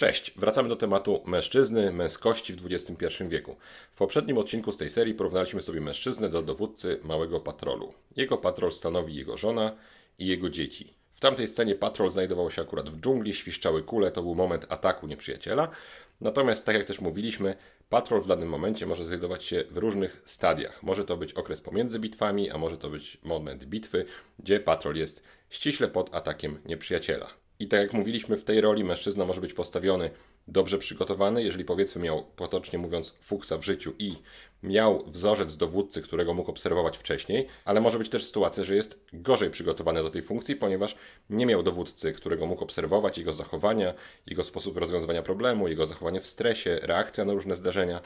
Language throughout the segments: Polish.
Cześć, wracamy do tematu mężczyzny, męskości w XXI wieku. W poprzednim odcinku z tej serii porównaliśmy sobie mężczyznę do dowódcy małego patrolu. Jego patrol stanowi jego żona i jego dzieci. W tamtej scenie patrol znajdował się akurat w dżungli, świszczały kule, to był moment ataku nieprzyjaciela. Natomiast, tak jak też mówiliśmy, patrol w danym momencie może znajdować się w różnych stadiach. Może to być okres pomiędzy bitwami, a może to być moment bitwy, gdzie patrol jest ściśle pod atakiem nieprzyjaciela. I tak jak mówiliśmy, w tej roli mężczyzna może być postawiony dobrze przygotowany, jeżeli powiedzmy miał, potocznie mówiąc, fuksa w życiu i miał wzorzec dowódcy, którego mógł obserwować wcześniej, ale może być też sytuacja, że jest gorzej przygotowany do tej funkcji, ponieważ nie miał dowódcy, którego mógł obserwować, jego zachowania, jego sposób rozwiązywania problemu, jego zachowanie w stresie, reakcja na różne zdarzenia,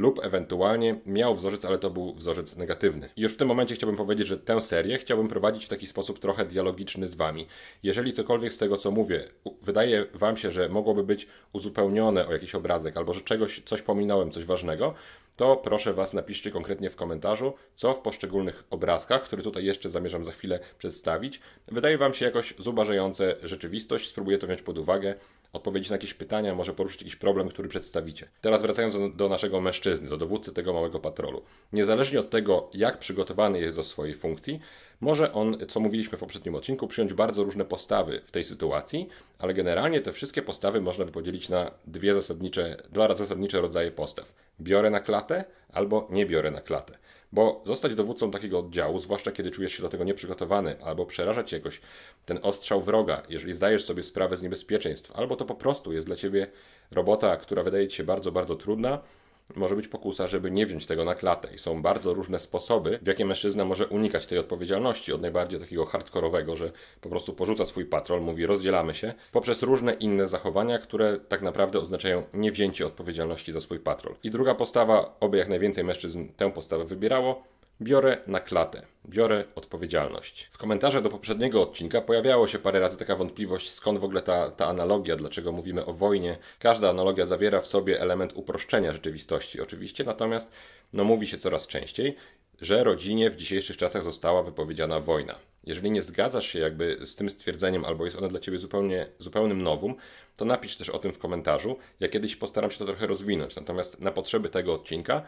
lub ewentualnie miał wzorzec, ale to był wzorzec negatywny. I już w tym momencie chciałbym powiedzieć, że tę serię chciałbym prowadzić w taki sposób trochę dialogiczny z Wami. Jeżeli cokolwiek z tego, co mówię, wydaje Wam się, że mogłoby być uzupełnione o jakiś obrazek, albo że czegoś, coś pominąłem, coś ważnego, to proszę Was napiszcie konkretnie w komentarzu, co w poszczególnych obrazkach, które tutaj jeszcze zamierzam za chwilę przedstawić, wydaje Wam się jakoś zubażające rzeczywistość. Spróbuję to wziąć pod uwagę, odpowiedzieć na jakieś pytania, może poruszyć jakiś problem, który przedstawicie. Teraz wracając do, do naszego mężczyzny, do dowódcy tego małego patrolu. Niezależnie od tego, jak przygotowany jest do swojej funkcji, może on, co mówiliśmy w poprzednim odcinku, przyjąć bardzo różne postawy w tej sytuacji, ale generalnie te wszystkie postawy można by podzielić na dwie zasadnicze, dwa zasadnicze rodzaje postaw. Biorę na klatę albo nie biorę na klatę. Bo zostać dowódcą takiego oddziału, zwłaszcza kiedy czujesz się do tego nieprzygotowany, albo przerażać jakoś ten ostrzał wroga, jeżeli zdajesz sobie sprawę z niebezpieczeństw, albo to po prostu jest dla ciebie robota, która wydaje ci się bardzo, bardzo trudna, może być pokusa, żeby nie wziąć tego na klatę. I są bardzo różne sposoby, w jakie mężczyzna może unikać tej odpowiedzialności, od najbardziej takiego hardkorowego, że po prostu porzuca swój patrol, mówi rozdzielamy się, poprzez różne inne zachowania, które tak naprawdę oznaczają niewzięcie odpowiedzialności za swój patrol. I druga postawa, oby jak najwięcej mężczyzn tę postawę wybierało, Biorę na klatę, biorę odpowiedzialność. W komentarzach do poprzedniego odcinka pojawiało się parę razy taka wątpliwość, skąd w ogóle ta, ta analogia, dlaczego mówimy o wojnie. Każda analogia zawiera w sobie element uproszczenia rzeczywistości, oczywiście, natomiast no, mówi się coraz częściej, że rodzinie w dzisiejszych czasach została wypowiedziana wojna. Jeżeli nie zgadzasz się jakby z tym stwierdzeniem, albo jest ono dla Ciebie zupełnie, zupełnym nowum, to napisz też o tym w komentarzu. Ja kiedyś postaram się to trochę rozwinąć. Natomiast na potrzeby tego odcinka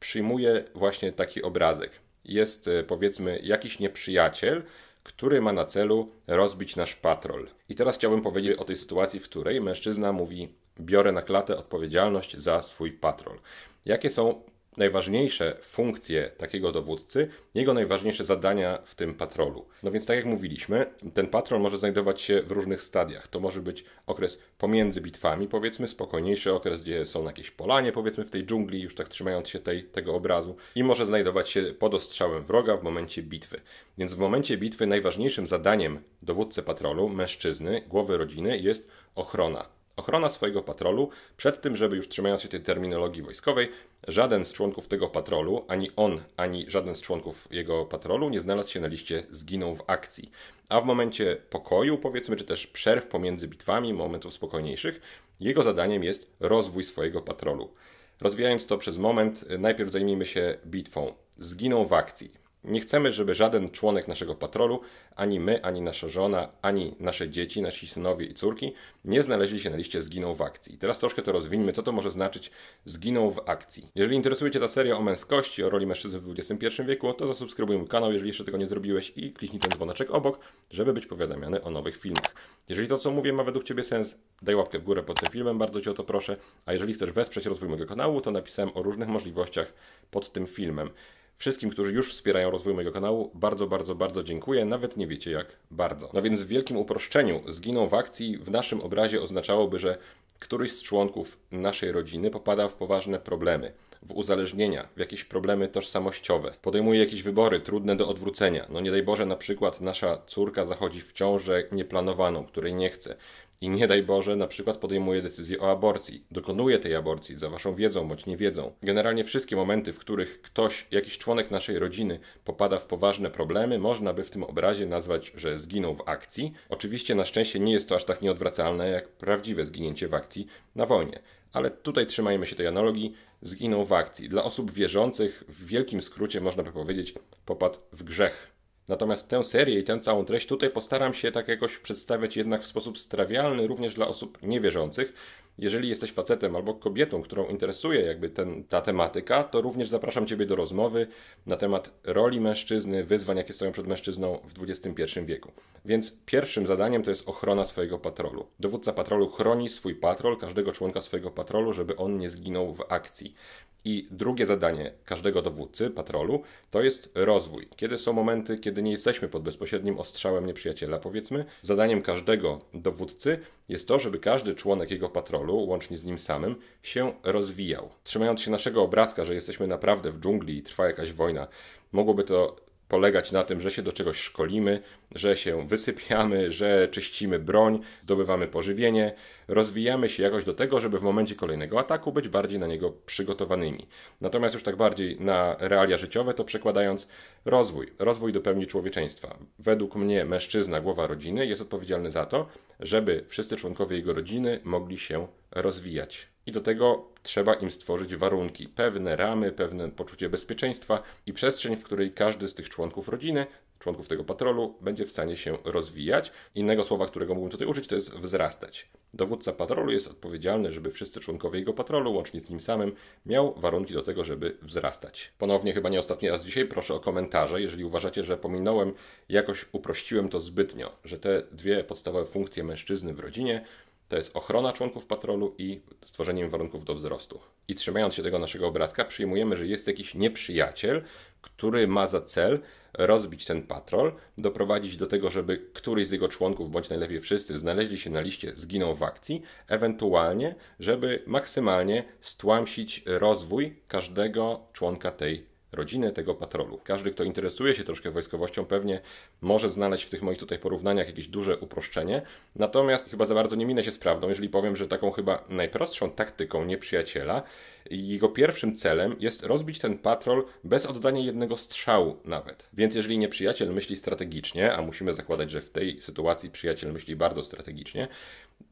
przyjmuje właśnie taki obrazek. Jest e, powiedzmy jakiś nieprzyjaciel, który ma na celu rozbić nasz patrol. I teraz chciałbym powiedzieć o tej sytuacji, w której mężczyzna mówi: Biorę na klatę odpowiedzialność za swój patrol. Jakie są najważniejsze funkcje takiego dowódcy, jego najważniejsze zadania w tym patrolu. No więc tak jak mówiliśmy, ten patrol może znajdować się w różnych stadiach. To może być okres pomiędzy bitwami, powiedzmy spokojniejszy okres, gdzie są jakieś polanie, powiedzmy w tej dżungli, już tak trzymając się tej, tego obrazu i może znajdować się pod ostrzałem wroga w momencie bitwy. Więc w momencie bitwy najważniejszym zadaniem dowódcy patrolu, mężczyzny, głowy rodziny jest ochrona Ochrona swojego patrolu, przed tym, żeby już trzymając się tej terminologii wojskowej, żaden z członków tego patrolu, ani on, ani żaden z członków jego patrolu nie znalazł się na liście zginął w akcji. A w momencie pokoju, powiedzmy, czy też przerw pomiędzy bitwami, momentów spokojniejszych, jego zadaniem jest rozwój swojego patrolu. Rozwijając to przez moment, najpierw zajmijmy się bitwą. Zginął w akcji. Nie chcemy, żeby żaden członek naszego patrolu, ani my, ani nasza żona, ani nasze dzieci, nasi synowie i córki, nie znaleźli się na liście zginął w akcji. teraz troszkę to rozwiniemy. co to może znaczyć zginął w akcji. Jeżeli interesuje Cię ta seria o męskości, o roli mężczyzn w XXI wieku, to zasubskrybuj mój kanał, jeżeli jeszcze tego nie zrobiłeś i kliknij ten dzwoneczek obok, żeby być powiadamiany o nowych filmach. Jeżeli to, co mówię, ma według Ciebie sens, daj łapkę w górę pod tym filmem, bardzo Cię o to proszę. A jeżeli chcesz wesprzeć rozwój mojego kanału, to napisałem o różnych możliwościach pod tym filmem. Wszystkim, którzy już wspierają rozwój mojego kanału, bardzo, bardzo, bardzo dziękuję, nawet nie wiecie jak bardzo. No więc w wielkim uproszczeniu, zginął w akcji w naszym obrazie oznaczałoby, że któryś z członków naszej rodziny popada w poważne problemy, w uzależnienia, w jakieś problemy tożsamościowe, podejmuje jakieś wybory trudne do odwrócenia. No nie daj Boże, na przykład nasza córka zachodzi w ciążę nieplanowaną, której nie chce i nie daj Boże, na przykład podejmuje decyzję o aborcji, dokonuje tej aborcji za waszą wiedzą bądź nie wiedzą. Generalnie wszystkie momenty, w których ktoś, jakiś członek naszej rodziny popada w poważne problemy, można by w tym obrazie nazwać, że zginął w akcji. Oczywiście na szczęście nie jest to aż tak nieodwracalne jak prawdziwe zginięcie w akcji na wojnie. Ale tutaj trzymajmy się tej analogii, zginął w akcji. Dla osób wierzących w wielkim skrócie można by powiedzieć popadł w grzech. Natomiast tę serię i tę całą treść tutaj postaram się tak jakoś przedstawiać jednak w sposób strawialny również dla osób niewierzących, jeżeli jesteś facetem albo kobietą, którą interesuje jakby ten, ta tematyka, to również zapraszam Ciebie do rozmowy na temat roli mężczyzny, wyzwań, jakie stoją przed mężczyzną w XXI wieku. Więc pierwszym zadaniem to jest ochrona swojego patrolu. Dowódca patrolu chroni swój patrol, każdego członka swojego patrolu, żeby on nie zginął w akcji. I drugie zadanie każdego dowódcy patrolu to jest rozwój. Kiedy są momenty, kiedy nie jesteśmy pod bezpośrednim ostrzałem nieprzyjaciela, powiedzmy, zadaniem każdego dowódcy jest to, żeby każdy członek jego patrolu polu, łącznie z nim samym, się rozwijał. Trzymając się naszego obrazka, że jesteśmy naprawdę w dżungli i trwa jakaś wojna, mogłoby to polegać na tym, że się do czegoś szkolimy, że się wysypiamy, że czyścimy broń, zdobywamy pożywienie, rozwijamy się jakoś do tego, żeby w momencie kolejnego ataku być bardziej na niego przygotowanymi. Natomiast już tak bardziej na realia życiowe to przekładając rozwój, rozwój do pełni człowieczeństwa. Według mnie mężczyzna, głowa rodziny jest odpowiedzialny za to, żeby wszyscy członkowie jego rodziny mogli się rozwijać i do tego trzeba im stworzyć warunki, pewne ramy, pewne poczucie bezpieczeństwa i przestrzeń, w której każdy z tych członków rodziny, członków tego patrolu, będzie w stanie się rozwijać. Innego słowa, którego mógłbym tutaj użyć, to jest wzrastać. Dowódca patrolu jest odpowiedzialny, żeby wszyscy członkowie jego patrolu, łącznie z nim samym, miał warunki do tego, żeby wzrastać. Ponownie, chyba nie ostatni raz dzisiaj, proszę o komentarze, jeżeli uważacie, że pominąłem, jakoś uprościłem to zbytnio, że te dwie podstawowe funkcje mężczyzny w rodzinie to jest ochrona członków patrolu i stworzenie warunków do wzrostu. I trzymając się tego naszego obrazka, przyjmujemy, że jest jakiś nieprzyjaciel, który ma za cel rozbić ten patrol, doprowadzić do tego, żeby któryś z jego członków, bądź najlepiej wszyscy, znaleźli się na liście, zginął w akcji, ewentualnie, żeby maksymalnie stłamsić rozwój każdego członka tej rodziny tego patrolu. Każdy, kto interesuje się troszkę wojskowością, pewnie może znaleźć w tych moich tutaj porównaniach jakieś duże uproszczenie. Natomiast chyba za bardzo nie minę się z prawdą, jeżeli powiem, że taką chyba najprostszą taktyką nieprzyjaciela, jego pierwszym celem jest rozbić ten patrol bez oddania jednego strzału nawet. Więc jeżeli nieprzyjaciel myśli strategicznie, a musimy zakładać, że w tej sytuacji przyjaciel myśli bardzo strategicznie,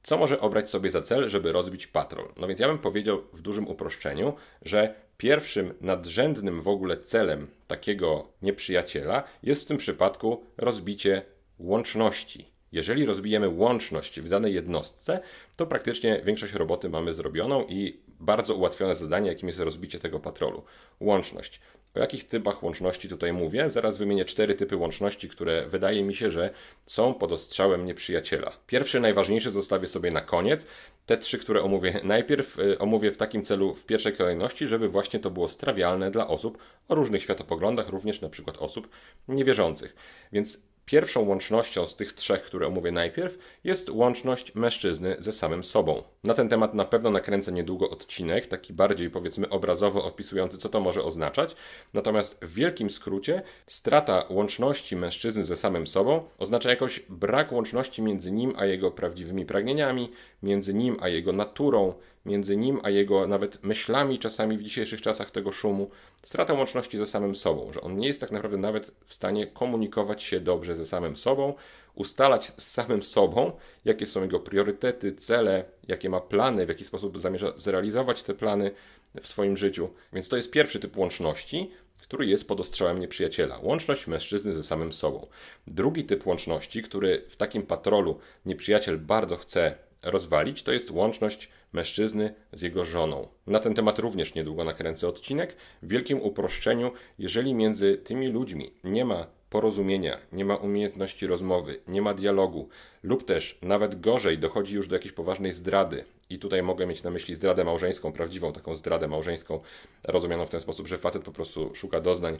co może obrać sobie za cel, żeby rozbić patrol? No więc ja bym powiedział w dużym uproszczeniu, że Pierwszym nadrzędnym w ogóle celem takiego nieprzyjaciela jest w tym przypadku rozbicie łączności. Jeżeli rozbijemy łączność w danej jednostce, to praktycznie większość roboty mamy zrobioną i bardzo ułatwione zadanie, jakim jest rozbicie tego patrolu. Łączność. O jakich typach łączności tutaj mówię? Zaraz wymienię cztery typy łączności, które wydaje mi się, że są pod ostrzałem nieprzyjaciela. Pierwszy, najważniejszy zostawię sobie na koniec. Te trzy, które omówię najpierw, y, omówię w takim celu w pierwszej kolejności, żeby właśnie to było strawialne dla osób o różnych światopoglądach, również na przykład osób niewierzących. Więc Pierwszą łącznością z tych trzech, które omówię najpierw, jest łączność mężczyzny ze samym sobą. Na ten temat na pewno nakręcę niedługo odcinek, taki bardziej powiedzmy obrazowo opisujący, co to może oznaczać. Natomiast w wielkim skrócie, strata łączności mężczyzny ze samym sobą oznacza jakoś brak łączności między nim a jego prawdziwymi pragnieniami, między nim a jego naturą, między nim a jego nawet myślami czasami w dzisiejszych czasach tego szumu, strata łączności ze samym sobą, że on nie jest tak naprawdę nawet w stanie komunikować się dobrze ze samym sobą, ustalać z samym sobą, jakie są jego priorytety, cele, jakie ma plany, w jaki sposób zamierza zrealizować te plany w swoim życiu. Więc to jest pierwszy typ łączności, który jest pod ostrzałem nieprzyjaciela. Łączność mężczyzny ze samym sobą. Drugi typ łączności, który w takim patrolu nieprzyjaciel bardzo chce rozwalić, to jest łączność mężczyzny z jego żoną. Na ten temat również niedługo nakręcę odcinek. W wielkim uproszczeniu, jeżeli między tymi ludźmi nie ma porozumienia, nie ma umiejętności rozmowy, nie ma dialogu, lub też nawet gorzej dochodzi już do jakiejś poważnej zdrady. I tutaj mogę mieć na myśli zdradę małżeńską, prawdziwą taką zdradę małżeńską, rozumianą w ten sposób, że facet po prostu szuka doznań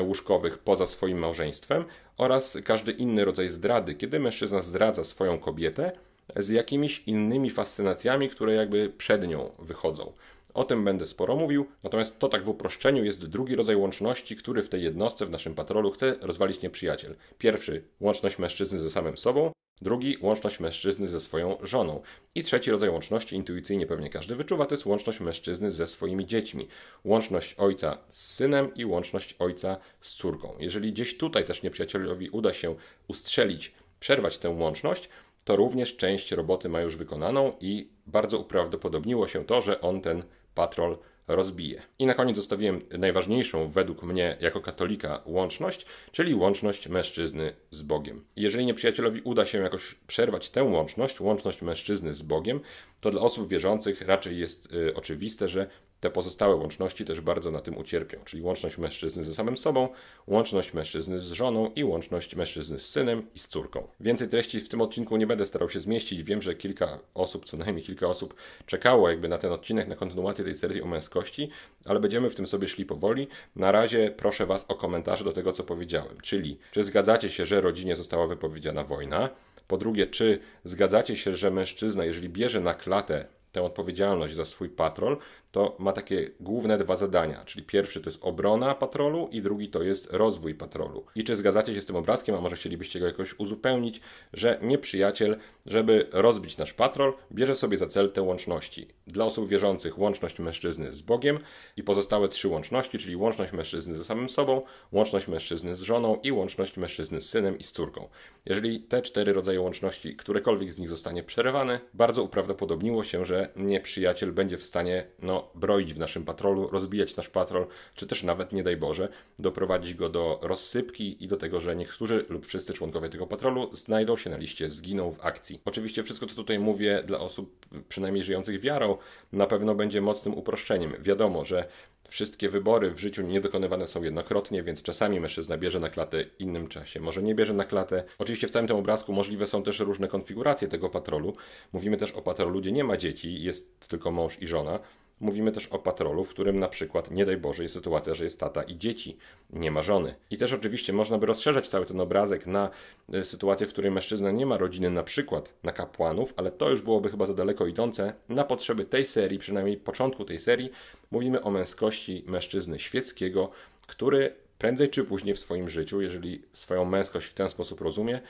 łóżkowych poza swoim małżeństwem, oraz każdy inny rodzaj zdrady, kiedy mężczyzna zdradza swoją kobietę z jakimiś innymi fascynacjami, które jakby przed nią wychodzą. O tym będę sporo mówił, natomiast to tak w uproszczeniu jest drugi rodzaj łączności, który w tej jednostce, w naszym patrolu chce rozwalić nieprzyjaciel. Pierwszy, łączność mężczyzny ze samym sobą, drugi, łączność mężczyzny ze swoją żoną i trzeci rodzaj łączności, intuicyjnie pewnie każdy wyczuwa, to jest łączność mężczyzny ze swoimi dziećmi. Łączność ojca z synem i łączność ojca z córką. Jeżeli gdzieś tutaj też nieprzyjacielowi uda się ustrzelić, przerwać tę łączność, to również część roboty ma już wykonaną i bardzo uprawdopodobniło się to, że on ten patrol rozbije. I na koniec zostawiłem najważniejszą według mnie jako katolika łączność, czyli łączność mężczyzny z Bogiem. Jeżeli nieprzyjacielowi uda się jakoś przerwać tę łączność, łączność mężczyzny z Bogiem, to dla osób wierzących raczej jest y, oczywiste, że te pozostałe łączności też bardzo na tym ucierpią, czyli łączność mężczyzny ze samym sobą, łączność mężczyzny z żoną i łączność mężczyzny z synem i z córką. Więcej treści w tym odcinku nie będę starał się zmieścić. Wiem, że kilka osób, co najmniej kilka osób czekało jakby na ten odcinek, na kontynuację tej serii o męskości, ale będziemy w tym sobie szli powoli. Na razie proszę Was o komentarze do tego, co powiedziałem, czyli czy zgadzacie się, że rodzinie została wypowiedziana wojna? Po drugie, czy zgadzacie się, że mężczyzna, jeżeli bierze na klatę tę odpowiedzialność za swój patrol, to ma takie główne dwa zadania, czyli pierwszy to jest obrona patrolu i drugi to jest rozwój patrolu. I czy zgadzacie się z tym obrazkiem, a może chcielibyście go jakoś uzupełnić, że nieprzyjaciel, żeby rozbić nasz patrol, bierze sobie za cel te łączności. Dla osób wierzących łączność mężczyzny z Bogiem i pozostałe trzy łączności, czyli łączność mężczyzny ze samym sobą, łączność mężczyzny z żoną i łączność mężczyzny z synem i z córką. Jeżeli te cztery rodzaje łączności, którekolwiek z nich zostanie przerwane, bardzo uprawdopodobniło się, że nieprzyjaciel będzie w stanie no, broić w naszym patrolu, rozbijać nasz patrol, czy też nawet, nie daj Boże, doprowadzić go do rozsypki i do tego, że niektórzy lub wszyscy członkowie tego patrolu znajdą się na liście zginą w akcji. Oczywiście wszystko, co tutaj mówię dla osób przynajmniej żyjących wiarą, na pewno będzie mocnym uproszczeniem. Wiadomo, że Wszystkie wybory w życiu nie dokonywane są jednokrotnie, więc czasami mężczyzna bierze na klatę innym czasie, może nie bierze na klatę. Oczywiście w całym tym obrazku możliwe są też różne konfiguracje tego patrolu. Mówimy też o patrolu, gdzie nie ma dzieci, jest tylko mąż i żona. Mówimy też o patrolu, w którym na przykład, nie daj Boże, jest sytuacja, że jest tata i dzieci, nie ma żony. I też oczywiście można by rozszerzać cały ten obrazek na e, sytuację, w której mężczyzna nie ma rodziny, na przykład na kapłanów, ale to już byłoby chyba za daleko idące. Na potrzeby tej serii, przynajmniej początku tej serii, mówimy o męskości mężczyzny świeckiego, który prędzej czy później w swoim życiu, jeżeli swoją męskość w ten sposób rozumie,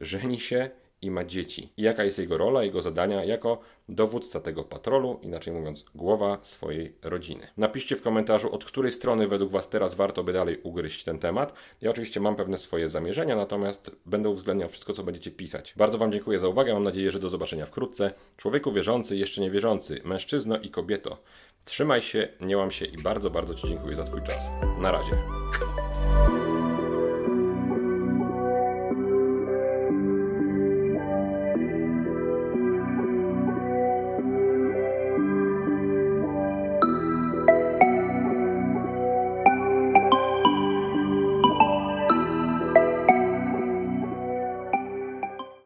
żeni się i ma dzieci. I jaka jest jego rola, jego zadania jako dowódca tego patrolu, inaczej mówiąc, głowa swojej rodziny. Napiszcie w komentarzu, od której strony według Was teraz warto by dalej ugryźć ten temat. Ja oczywiście mam pewne swoje zamierzenia, natomiast będę uwzględniał wszystko, co będziecie pisać. Bardzo Wam dziękuję za uwagę, mam nadzieję, że do zobaczenia wkrótce. Człowieku wierzący, jeszcze nie wierzący, mężczyzno i kobieto. Trzymaj się, nie łam się i bardzo, bardzo Ci dziękuję za Twój czas. Na razie.